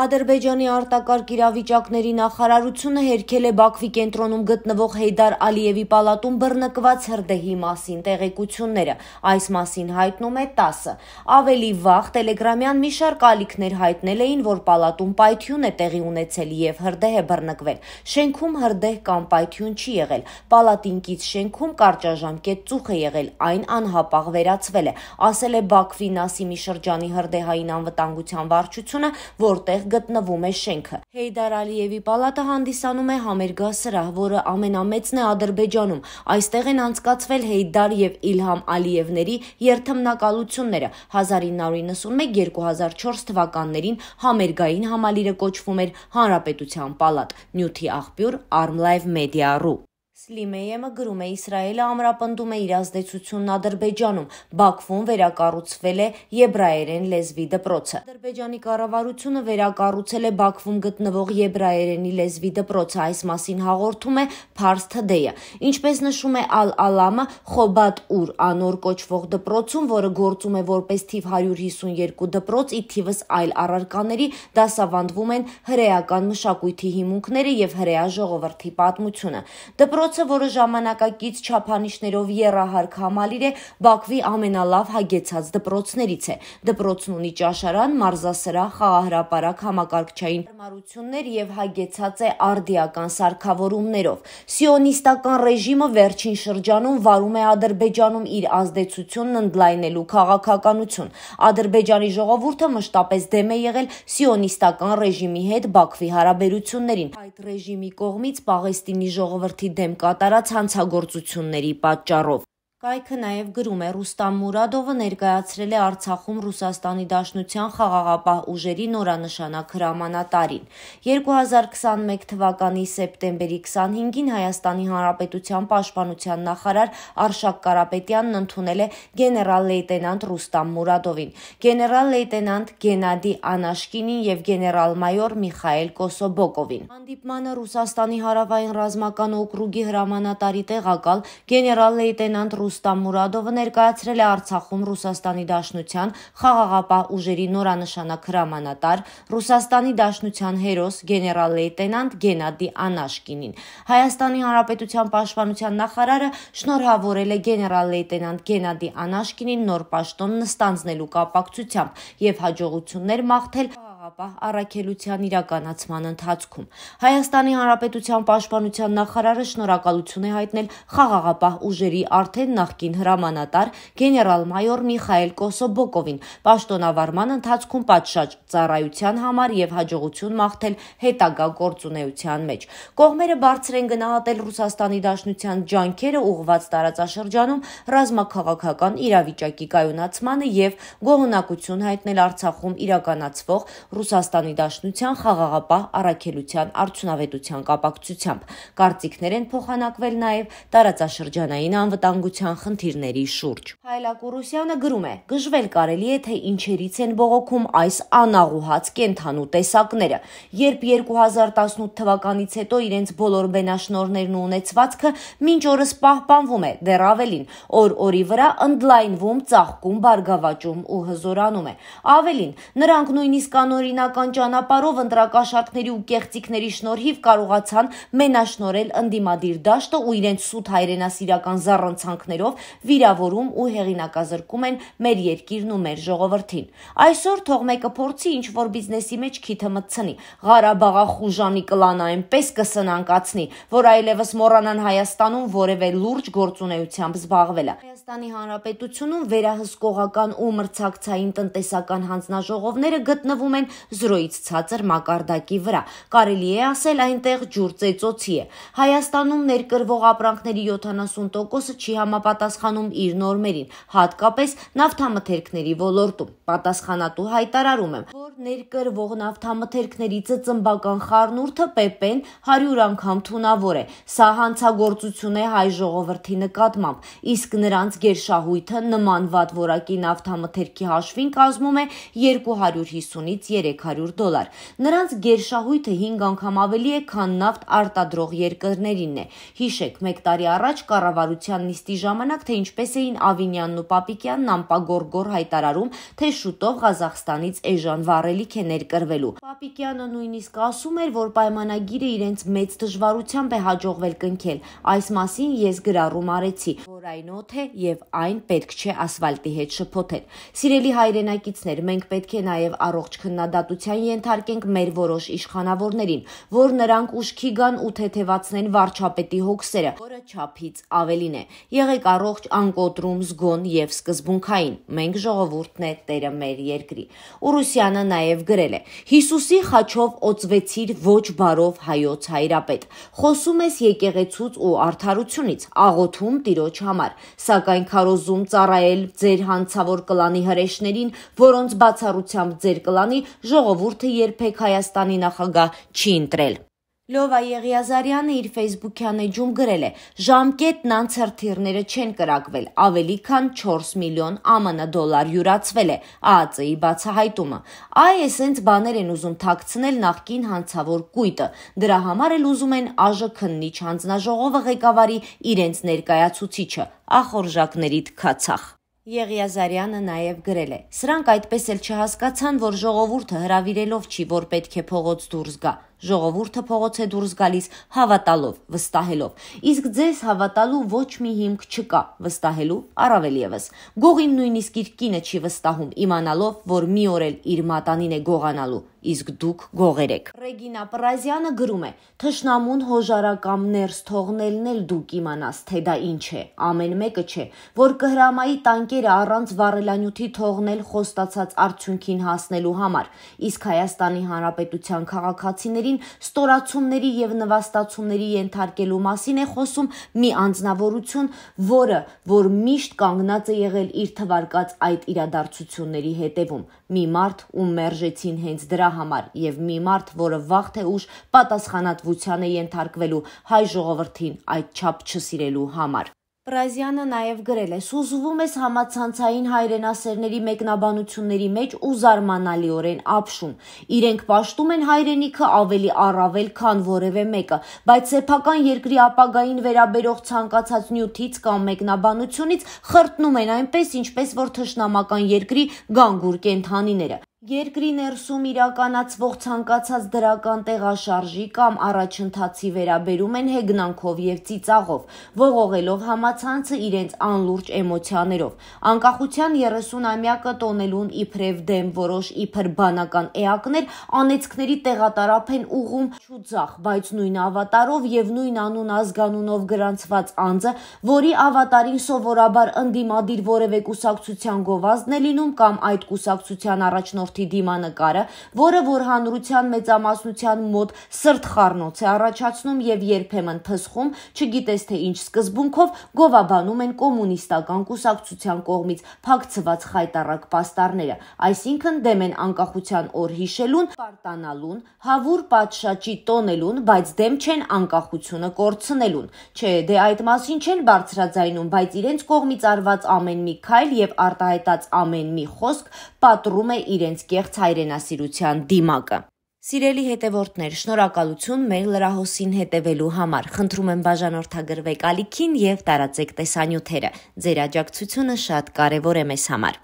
Ադրբեջանի արտակարգ իրավիճակների նախարարությունը հերքել է Բաքվի կենտրոնում գտնվող Հեյդար Ալիևի պալատում բռնկված հրդեհի մասին տեղեկությունները։ Այս մասին հայտնում է 10-ը։ Ավելի վաղ Տելեգրամյան մի շարք ալիքներ հայտնել էին, որ պալատում պայթյուն է տեղի ունեցել եւ հրդեհ է բռնկվել։ Շենքում հրդեհ կամ պայթյուն չի եղել։ Պալատին կից շենքում կարճաժամկետ ծուխ է եղել, այն անհապաղ վերացվել է, ասել է Բաքվի Նասիմի շրջանի հրդեհային անվտանգության վարչությունը, որտեղ գտնվում է շենքը։ Հեյդար Ալիևի պալատը հանդիսանում է համերգասրահ, որը ամենամեծն է Ադրբեջանում։ Այստեղ են անցկացվել Հեյդար եւ Իլհամ Ալիևների երթմնակալությունները 1991-2004 թվականներին համերգային համալիրը կոչվում էր Հանրապետության պալատ։ Նյութի աղբյուր Armlive Media.ru Սլիմեյեմը գրում է Իսրայելը ամրապնդում է իր ազդեցությունն Ադրբեջանում։ Բաքվում վերակառուցվել է եբրայերեն լեզվի դպրոցը։ Ադրբեջանի կառավարությունը վերակառուցել է Բաքվում գտնվող եբրայերենի լեզվի դպրոցը, այս մասին հաղորդում է Փարս Թդեյը։ Ինչպես նշում է Al-Alama, Խոբատ Ուր անոր կոչվող դպրոցում, որը գործում է որպես թիվ 152 դպրոց, ի թիվս այլ առարկաների դասավանդվում են հրեական մշակույթի հիմունքները եւ հրեա ժողովրդի պատմությունը։ Դպրոց Շարոցը, որը ժամանակակից չափանիշներով երահարկ համալիր է, Բաքվի ամենալավ հագեցած դպրոցներից է։ Դպրոցն ունի ճաշարան, մարզասրահ, խաղահրապարակ, համակարգչային հարմարություններ եւ հագեցած է արդիական սարքավորումներով։ Սիոնիստական ռեժիմը վերջին շրջանում վարում է Ադրբեջանում իր ազդեցությունն ընդլայնելու քաղաքականություն։ Ադրբեջանի ժողովուրդը մշտապես դեմ է եղել սիոնիստական ռեժիմի հետ Բաքվի հարաբերություններին։ Այդ ռեժիմի կողմից Պաղեստինի ժողովրդի դեմ կատարած հանցագործությունների պատճառով։ Կայքը նաև գրում է Ռուստամ Մուրադովը ներկայացրել է Արցախում Ռուսաստանի Դաշնության խաղաղապահ ուժերի նորանշանակ հրամանատարին։ 2021 թվականի սեպտեմբերի 25-ին Հայաստանի Հանրապետության Պաշտպանության նախարար Արշակ Կարապետյանն ընդունել է գեներալ-լեյտենանտ Ռուստամ Մուրադովին, գեներալ-լեյտենանտ Գենադի Անաշկինին եւ գեներալ-մայոր Միխայել Կոսոբոկովին։ Հանդիպմանը Ռուսաստանի հարավային ռազմական օկրուգի հրամանատարի տեղակալ գեներալ-լեյտենանտ Ռուստամ Մուրադովը ներկայացրել է Արցախում Ռուսաստանի Դաշնության խաղաղապահ ուժերի նորանշանակ հրամանատար Ռուսաստանի Դաշնության հերոս գեներալ լեյտենանտ Գենադի Անաշկինին։ Հայաստանի Հանրապետության պաշտպանության նախարարը շնորհավորել է գեներալ լեյտենանտ Գենադի Անաշկինին նոր պաշտոն նստանձնելու կապակցությամբ եւ հաջողություններ մաղթել Խաղապահ առաքելության իրականացման ընթացքում Հայաստանի Հանրապետության Պաշտպանության նախարարը շնորհակալություն է հայտնել խաղաղապահ ուժերի արդեն նախկին հրամանատար գեներալ-մայոր Միխայել Կոսոբոկովին պաշտոնավարման ընթացքում պատշաճ ծառայության համար եւ հաջողություն մաղթել հետագա գործունեության մեջ։ Կողմերը բարձր են գնահատել Ռուսաստանի Դաշնության ջանքերը ուղղված տարածաշրջանում ռազմաքաղաքական իրավիճակի կայունացմանը եւ գողնակություն հայտնել Արցախում իրականացվող Ռուսաստանի Դաշնության խաղաղապահ առաքելության արդյունավետության կապակցությամբ։ Կարծիքներ են փոխանակվել նաև տարածաշրջանային անվտանգության խնդիրների շուրջ։ Հայլակուրուսյանը գրում է. «Գժվել կարելի է թե ինչերից են բողոքում այս անաղուհած կենթանու տեսակները, երբ 2018 թվականից հետո իրենց բոլոր բենաշնորներն ու ունեցվածքը մինչ օրս պահպանվում է, դեռ ավելին, օր օրի վրա ընդլայնվում, ծաղկում, բարգավաճում ու հզորանում է։ Ավելին, նրանք նույնիսկ անոր անօրինական ճանապարով ընտրակաշառքների ու կեղծիքների շնորհիվ կարողացան մենաշնորել ընդդիմադիր դաշտը ու իրենց սուտ հայրենասիրական զառանցանքներով վիրավորում ու հեղինակազրկում են մեր երկիրն ու մեր ժողովրդին։ Այսօր թող մեկը փորձի ինչ որ բիզնեսի մեջ քիթը մտցնի։ Ղարաբաղախուժանի կլանը այնպես կսնանկացնի, որ այլևս մոռանան Հայաստանում որևէ լուրջ գործունեությամբ զբաղվելը։ Հայաստանի Հանրապետությունում վերահսկողական ու մրցակցային տնտեսական հանձնաժողովները գտնվում են զրոյից ցածր մակարդակի վրա։ Կարելի է ասել այնտեղ ջուր ծեծոցի է։ Հայաստանում ներկրվող ապրանքների 70%-ը չի համապատասխանում իր նորմերին, հատկապես նավթամթերքների ոլորտում։ Պատասխանատու հայտարարում եմ, որ ներկրվող նավթամթերքների ծծմբական խառնուրդը ՊՊ-ն 100 անգամ թունավոր է։ Սա հանցագործություն է հայ ժողովրդի նկատմամբ, իսկ նրանց գերշահույթը նման վատ որակի նավթամթերքի հաշվին կազմում է 250-ից 300 դոլար։ Նրանց գերշահույթը 5 անգամ ավելի է, քան նավթ արտադրող երկրներինն է։ Հիշեք, 1 տարի առաջ կառավարության նիստի ժամանակ թե ինչպես էին Ավինյանն ու Պապիկյանն ամպագորգոր հայտարարում, թե շուտով Ղազախստանից էժան վառելիք է ներկրվելու։ Պապիկյանը նույնիսկ ասում էր, որ պայմանագիրը իրենց մեծ դժվարությամբ է հաջողվել կնքել։ Այս մասին ես գրառում արեցի, որ Խորայնոթ է եւ այն պետք չէ ասֆալտի հետ շփոթել։ Սիրելի հայրենակիցներ, մենք պետք է նաեւ առողջ քննադատության ենթարկենք մեր որոշ իշխանավորներին, որ նրանք ուշքի գան ու թեթևացնեն վարչապետի հոգսերը, որը ճափից ավելին է։ Եղեք առողջ, անկոտրում, զգոն եւ սկզբունքային։ Մենք ժողովուրդն է Տերը մեր երկրի։ Ու Ռուսիանը նաեւ գրել է. Հիսուսի խաչով օծվեցիր ոչ բարով հայոց հայրապետ։ Խոսում ես եկեղեցուց ու արդարությունից, աղոթում տիրոջ համար, սակայն քարոզում ծառայել ձեր հանցավոր կլանի հրեշներին, որոնց բացառությամբ ձեր կլանի ժողովուրդը երբեք Հայաստանի նախագահ չի ընտրել։ Լովա Եղիազարյանը իր Facebook-յան էջում գրել է. «Ժամկետն անցերթիրները չեն կրակվել, ավելի քան 4 միլիոն ԱՄՆ դոլար յուրացվել է» ԱԱԾ-ի բացահայտումը։ Այ էսենց բաներ են ուզում թաքցնել նախկին հանցավոր կույտը։ Դրա համար էլ ուզում են ԱԺ քննիչ հանձնաժողովը ղեկավարի իրենց ներկայացուցիչը՝ ախորժակների թքացախ։ Եղիազարյանը նաև գրել է. «Սրանք այդպես էլ չհասկացան, որ ժողովուրդը հրավիրելով չի, որ պետք է փողոց դուրս գա»։ Ժողովուրդը փողոց է դուրս գալիս հավատալով, վստահելով։ Իսկ ձեզ հավատալու ոչ մի հիմք չկա, վստահելու առավել եւս։ Գողին նույնիսկ իր կինը չի վստահում, իմանալով, որ մի օր էլ իր մատանին է գողանալու, իսկ դուք գողեր եք։ Ռեգինա Պրազյանը գրում է. Թշնամուն հոժարակամ ներս թողնելն էլ դուք իմանաս, թե դա ինչ է, ամեն մեկը չէ, որ կհրամայի տանկերը առանց վառելանյութի թողնել խոստացած արդյունքին հասնելու համար։ Իսկ Հայաստանի Հանրապետության քաղաքացիների ընկերներին ստորացումների եւ նվաստացումների ենթարկելու մասին է խոսում մի անձնավորություն, որը որ միշտ կանգնած է եղել իր թվարկած այդ իրադարձությունների հետևում։ Մի մարդ, ում մերժեցին հենց դրա համար եւ մի մարդ, որը վաղ թե ուշ պատասխանատվության է ենթարկվելու հայ ժողովրդին այդ չափ չսիրելու համար։ Ռազյանը նաև գրել է. «Սուզվում ես համացանցային հայրենասերների մեկնաբանությունների մեջ ու զարմանալիորեն ապշում։ Իրենք պաշտում են հայրենիքը ավելի առավել, քան որևէ մեկը, բայց սեփական երկրի ապագային վերաբերող ցանկացած նյութից կամ մեկնաբանությունից խրտնում են այնպես, ինչպես որ թշնամական երկրի գանգուր կենդանիները»։ Երկրի ներսում իրականացվող ցանկացած դրական տեղաշարժի կամ առաջընթացի վերաբերում են հեգնանքով եւ ծիծաղով, ողողելով համացանցը իրենց անլուրջ էմոցիաներով։ Անկախության 30-ամյակը տոնելուն իբրև դեմ որոշ իբր բանական էակներ անեցքների տեղատարապ են ուղում Չուձախ, բայց նույն ավատարով եւ նույն անուն ազգանունով գրանցված անձը, որի ավատարին սովորաբար ընդդիմադիր որևէ կուսակցության գովազդն է լինում կամ այդ կուսակցության առաջնորդ ժողովրդի դիմանկարը, որը որ հանրության մեծամասնության մոտ սրտխառնոց է առաջացնում եւ երբեմն թսխում, չգիտես թե ինչ սկզբունքով գովաբանում են կոմունիստական կուսակցության կողմից փակցված խայտարակ պաստառները, այսինքն դեմ են անկախության օր հիշելուն, պարտանալուն, հավուր պատշաճի տոնելուն, բայց դեմ չեն անկախությունը կորցնելուն։ Չէ, դե այդ մասին չեն բարձրաձայնում, բայց իրենց կողմից արված ամեն մի քայլ եւ արտահայտած ամեն մի խոսք պատրում է իրենց իրենց կեղծ հայրենասիրության դիմակը։ Սիրելի հետևորդներ, շնորհակալություն մեր լրահոսին հետևելու համար։ Խնդրում եմ բաժանորդագրվեք ալիքին եւ տարածեք տեսանյութերը։ Ձեր աջակցությունը շատ կարեւոր է մեզ համար։